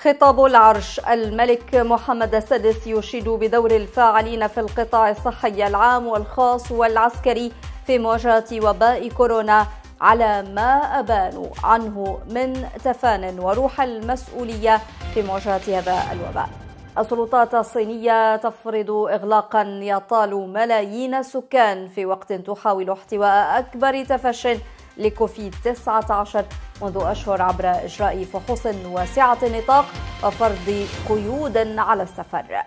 خطاب العرش الملك محمد السادس يشيد بدور الفاعلين في القطاع الصحي العام والخاص والعسكري في مواجهة وباء كورونا على ما أبانوا عنه من تفان وروح المسؤولية في مواجهة هذا الوباء السلطات الصينية تفرض إغلاقا يطال ملايين السكان في وقت تحاول احتواء أكبر تفشٍ لكوفيد 19 منذ أشهر عبر إجراء فحوص واسعة النطاق وفرض قيود على السفر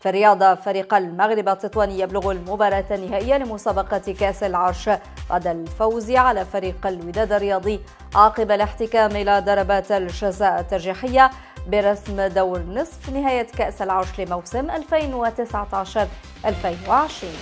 في الرياضة فريق المغرب التطواني يبلغ المباراة النهائية لمسابقة كأس العرش بعد الفوز على فريق الوداد الرياضي عقب الاحتكام إلى ضربات الجزاء الترجيحية برسم دور نصف نهاية كأس العرش لموسم 2019 2020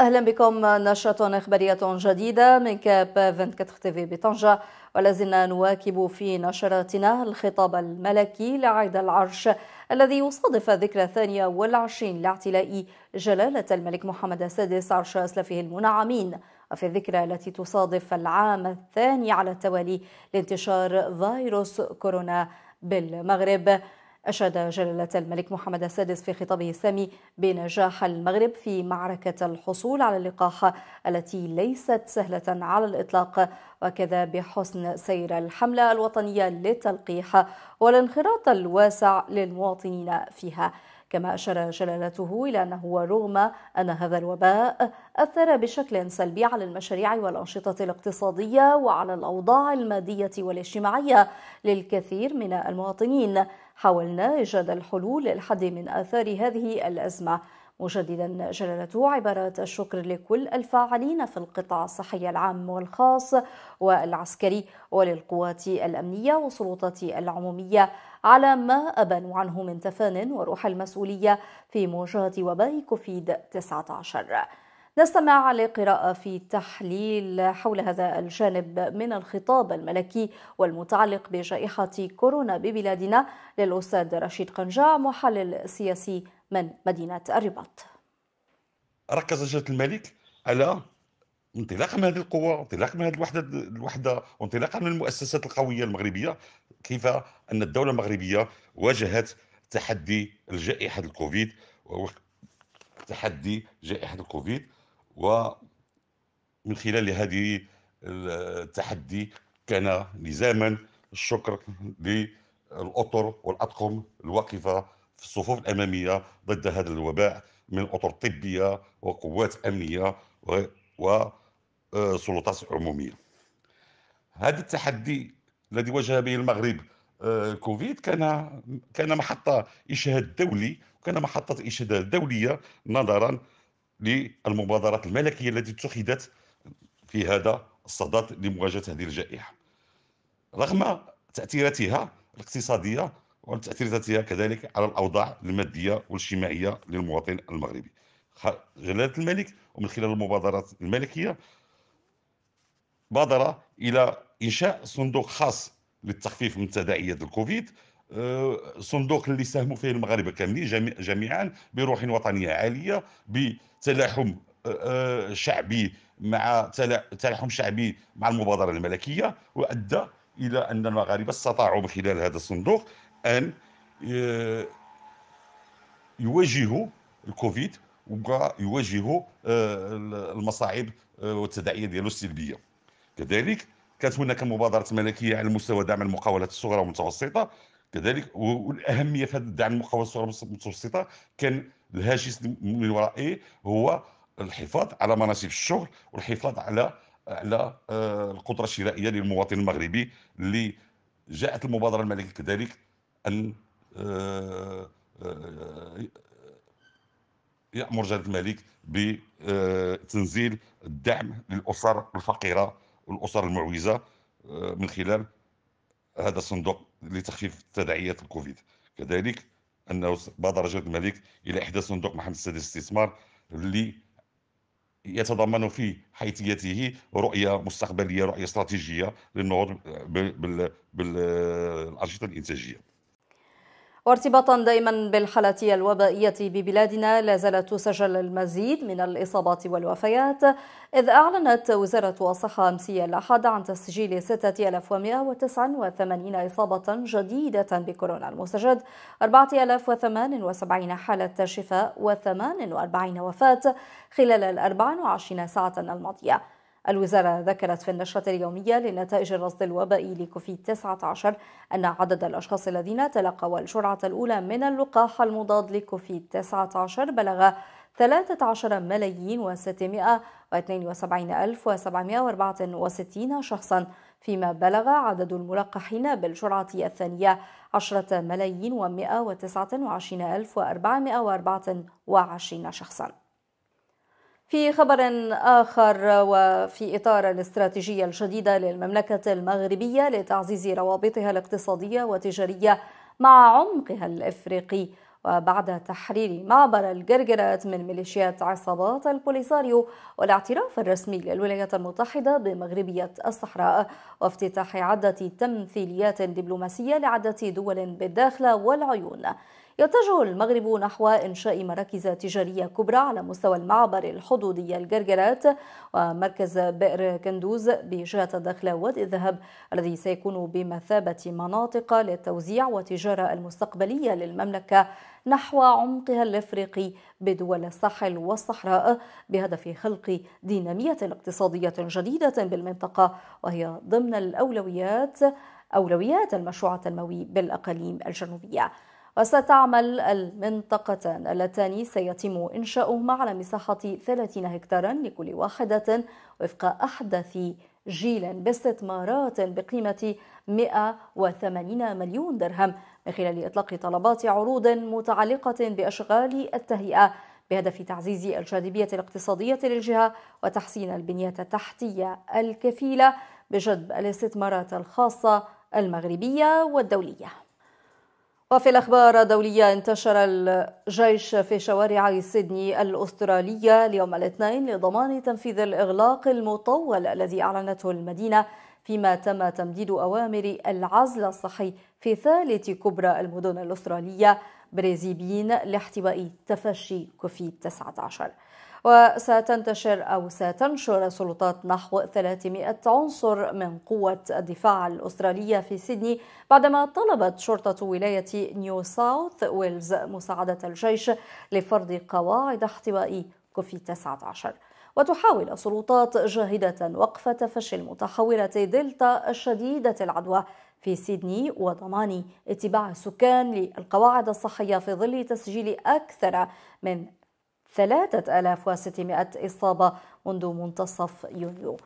أهلا بكم نشرة إخبارية جديدة من كاب 24 تيفي بطنجة ولازلنا نواكب في نشراتنا الخطاب الملكي لعيد العرش الذي يصادف ذكرى الثانية والعشرين لاعتلاء جلالة الملك محمد السادس عرش أسلافه المنعمين وفي الذكرى التي تصادف العام الثاني على التوالي لانتشار فيروس كورونا بالمغرب أشاد جلالة الملك محمد السادس في خطابه السامي بنجاح المغرب في معركة الحصول على اللقاح التي ليست سهلة على الإطلاق وكذا بحسن سير الحملة الوطنية للتلقيح والانخراط الواسع للمواطنين فيها كما أشار جلالته إلى أنه رغم أن هذا الوباء أثر بشكل سلبي على المشاريع والأنشطة الاقتصادية وعلى الأوضاع المادية والاجتماعية للكثير من المواطنين حاولنا إيجاد الحلول للحد من آثار هذه الأزمة مجددا جلالته عبارات الشكر لكل الفاعلين في القطاع الصحي العام والخاص والعسكري وللقوات الأمنية والسلطات العمومية على ما أبانوا عنه من تفان وروح المسؤولية في مواجهة وباء كوفيد 19 نستمع لقراءة في تحليل حول هذا الجانب من الخطاب الملكي والمتعلق بجائحة كورونا ببلادنا للأستاذ رشيد قنجاع محلل سياسي من مدينة الرباط ركز جلالة الملك على انطلاقا من هذه القوة انطلاقا من هذه الوحدة الوحدة وانطلاقا من المؤسسات القوية المغربية كيف أن الدولة المغربية واجهت تحدي جائحة الكوفيد تحدي جائحة الكوفيد ومن خلال هذه التحدي كان لزاما الشكر للأطر والأطقم الواقفة في الصفوف الأمامية ضد هذا الوباء من أطر طبية وقوات أمنية و سلطات عموميه هذا التحدي الذي واجه به المغرب آه، كوفيد كان كان محطه اشهاد دولي وكان محطه اشهاد دوليه نظرا للمبادرات الملكيه التي اتخذت في هذا الصدد لمواجهه هذه الجائحه رغم تاثيراتها الاقتصاديه وتاثيراتها كذلك على الاوضاع الماديه والاجتماعيه للمواطن المغربي جلاله الملك ومن خلال المبادرات الملكيه بادر الى انشاء صندوق خاص للتخفيف من تداعيات الكوفيد آه، صندوق اللي ساهموا فيه المغاربه كاملين جميعا بروح وطنيه عاليه بتلاحم آه، آه، شعبي مع تلاحم شعبي مع المبادره الملكيه وادى الى ان المغاربه استطاعوا من خلال هذا الصندوق ان يواجهوا الكوفيد ويواجهوا المصاعب والتداعيات ديالو السلبيه كذلك كانت هناك مبادره ملكيه على مستوى دعم المقاولات الصغرى والمتوسطه كذلك والاهميه في هذا الدعم المقاولات الصغرى والمتوسطه كان الهاجس من ورائه هو الحفاظ على مناصب الشغل والحفاظ على على آه، القدره الشرائيه للمواطن المغربي اللي جاءت المبادره الملكيه كذلك ان آه، آه، يامر جلاله الملك بتنزيل الدعم للاسر الفقيره الاسر المعوزه آه، من خلال هذا الصندوق لتخفيف تداعيات الكوفيد كذلك انه بادر جلاله الملك الى احداث صندوق محمد السادس للاستثمار اللي يتضمن في حيثيته رؤيه مستقبليه رؤيه استراتيجيه للنهوض بالانشطه الانتاجيه وارتباطا دائما بالحالة الوبائية ببلادنا لا زالت تسجل المزيد من الإصابات والوفيات إذ أعلنت وزارة الصحة أمسية الأحد عن تسجيل 6189 إصابة جديدة بكورونا المستجد 4078 حالة شفاء و48 وفاة خلال ال 24 ساعة الماضية الوزارة ذكرت في النشرة اليومية لنتائج الرصد الوبائي لكوفيد 19 أن عدد الأشخاص الذين تلقوا الجرعة الأولى من اللقاح المضاد لكوفيد 19 بلغ 13 ملايين و 672 ألف و 764 شخصا فيما بلغ عدد الملقحين بالجرعة الثانية 10 ملايين و 129 ألف و 424 شخصاً في خبر آخر وفي إطار الاستراتيجية الجديدة للمملكة المغربية لتعزيز روابطها الاقتصادية والتجارية مع عمقها الإفريقي وبعد تحرير معبر الجرجرات من ميليشيات عصابات البوليساريو والاعتراف الرسمي للولايات المتحدة بمغربية الصحراء وافتتاح عدة تمثيليات دبلوماسية لعدة دول بالداخل والعيون يتجه المغرب نحو إنشاء مراكز تجارية كبرى على مستوى المعبر الحدودي الجرجرات ومركز بئر كندوز بجهة الدخل وادي الذهب الذي سيكون بمثابة مناطق للتوزيع والتجارة المستقبلية للمملكة نحو عمقها الافريقي بدول الساحل والصحراء بهدف خلق ديناميه اقتصاديه جديده بالمنطقه وهي ضمن الاولويات اولويات المشروع التنموي بالاقاليم الجنوبيه وستعمل المنطقتان اللتان سيتم إنشاؤهما على مساحة 30 هكتارا لكل واحدة وفق أحدث جيل باستثمارات بقيمة 180 مليون درهم من خلال إطلاق طلبات عروض متعلقة بأشغال التهيئة بهدف تعزيز الجاذبية الاقتصادية للجهة وتحسين البنية التحتية الكفيلة بجذب الاستثمارات الخاصة المغربية والدولية وفي الأخبار الدولية انتشر الجيش في شوارع سيدني الأسترالية اليوم الاثنين لضمان تنفيذ الإغلاق المطول الذي أعلنته المدينة فيما تم تمديد أوامر العزل الصحي في ثالث كبرى المدن الأسترالية بريزيبين لاحتواء تفشي كوفيد 19 وستنتشر أو ستنشر سلطات نحو 300 عنصر من قوة الدفاع الأسترالية في سيدني بعدما طلبت شرطة ولاية نيو ساوث ويلز مساعدة الجيش لفرض قواعد احتوائي كوفي 19 وتحاول السلطات جاهدة وقفة فشل متحولة دلتا الشديدة العدوى في سيدني وضمان اتباع السكان للقواعد الصحية في ظل تسجيل أكثر من 3600 إصابة منذ منتصف يونيو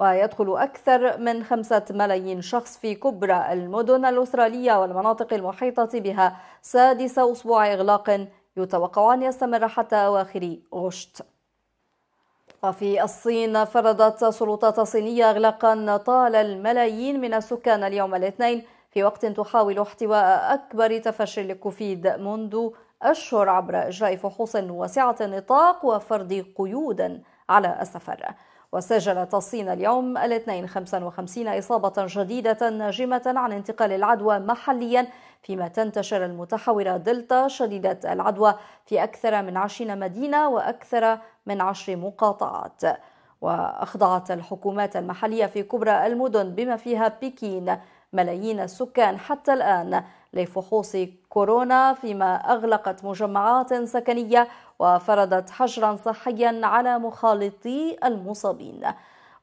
ويدخل أكثر من خمسة ملايين شخص في كبرى المدن الأسترالية والمناطق المحيطة بها سادس أسبوع إغلاق يتوقع أن يستمر حتى أواخر غشت وفي الصين فرضت سلطات صينية إغلاقا طال الملايين من السكان اليوم الاثنين في وقت تحاول احتواء أكبر تفشي لكوفيد منذ أشهر عبر إجراء فحوص واسعة النطاق وفرض قيود على السفر وسجلت الصين اليوم الـ 255 إصابة جديدة ناجمة عن انتقال العدوى محليا فيما تنتشر المتحورة دلتا شديدة العدوى في أكثر من 20 مدينة وأكثر من 10 مقاطعات وأخضعت الحكومات المحلية في كبرى المدن بما فيها بكين ملايين السكان حتى الآن لفحوص كورونا فيما أغلقت مجمعات سكنية وفرضت حجرا صحيا على مخالطي المصابين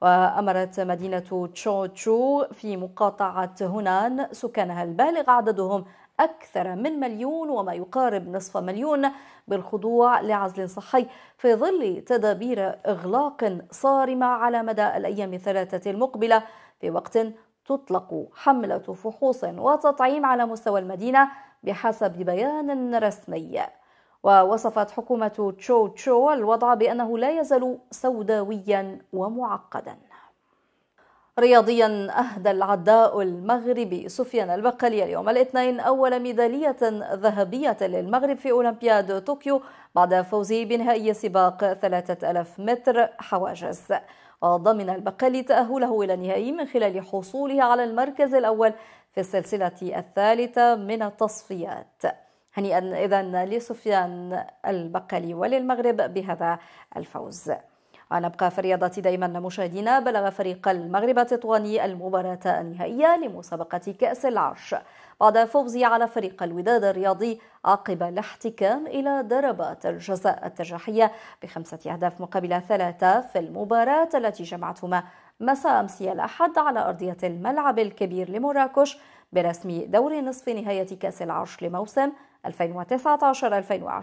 وأمرت مدينة تشو تشو في مقاطعة هونان سكانها البالغ عددهم أكثر من مليون وما يقارب نصف مليون بالخضوع لعزل صحي في ظل تدابير إغلاق صارمة على مدى الأيام الثلاثة المقبلة في وقت تطلق حملة فحوص وتطعيم على مستوى المدينة بحسب بيان رسمي ووصفت حكومة تشو تشو الوضع بأنه لا يزال سوداويا ومعقدا رياضيا أهدى العداء المغربي سفيان البقالي اليوم الاثنين أول ميدالية ذهبية للمغرب في أولمبياد طوكيو بعد فوزه بنهائي سباق 3000 متر حواجز ضمن البقالي تأهله إلى النهائي من خلال حصوله على المركز الأول في السلسلة الثالثة من التصفيات هنيئا إذا لسفيان البقالي وللمغرب بهذا الفوز ونبقى في الرياضة دائما مشاهدينا بلغ فريق المغرب التطواني المباراة النهائية لمسابقة كأس العرش بعد فوزه على فريق الوداد الرياضي عقب الاحتكام إلى ضربات الجزاء الترجيحية بخمسة أهداف مقابل ثلاثة في المباراة التي جمعتهما مساء أمس الأحد على أرضية الملعب الكبير لمراكش برسم دور نصف نهاية كأس العرش لموسم 2019-2020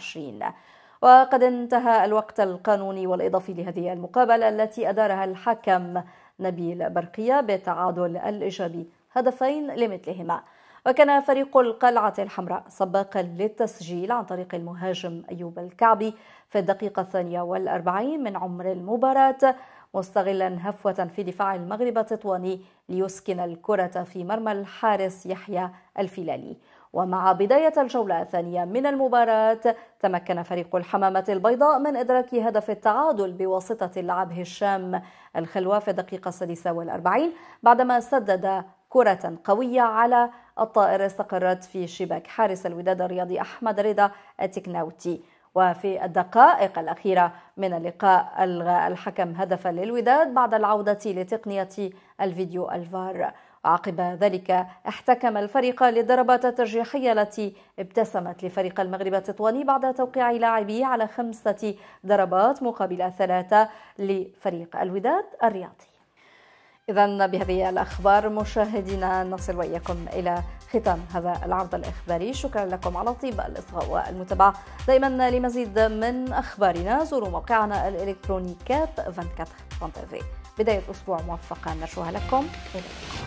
وقد انتهى الوقت القانوني والإضافي لهذه المقابلة التي أدارها الحكم نبيل برقية بتعادل الإيجابي هدفين لمثلهما وكان فريق القلعة الحمراء سباقا للتسجيل عن طريق المهاجم أيوب الكعبي في الدقيقة الثانية والأربعين من عمر المباراة مستغلا هفوة في دفاع المغرب التطواني ليسكن الكرة في مرمى الحارس يحيى الفيلاني ومع بداية الجولة الثانية من المباراة تمكن فريق الحمامة البيضاء من إدراك هدف التعادل بواسطة اللعب هشام الخلوة في الدقيقة السادسة والأربعين بعدما سدد كرة قوية على الطائر استقرت في شباك حارس الوداد الرياضي أحمد رضا التكناوتي وفي الدقائق الأخيرة من اللقاء ألغى الحكم هدفا للوداد بعد العودة لتقنية الفيديو الفار عقب ذلك احتكم الفريق للضربات الترجيحية التي ابتسمت لفريق المغرب التطواني بعد توقيع لاعبيه على خمسة ضربات مقابل ثلاثة لفريق الوداد الرياضي إذا بهذه الأخبار مشاهدينا نصل وإياكم إلى ختام هذا العرض الإخباري شكرا لكم على طيب الإصغاء والمتابعة دائما لمزيد من أخبارنا زوروا موقعنا الإلكتروني كاب 24 بداية أسبوع موفقة نشوها لكم إليكم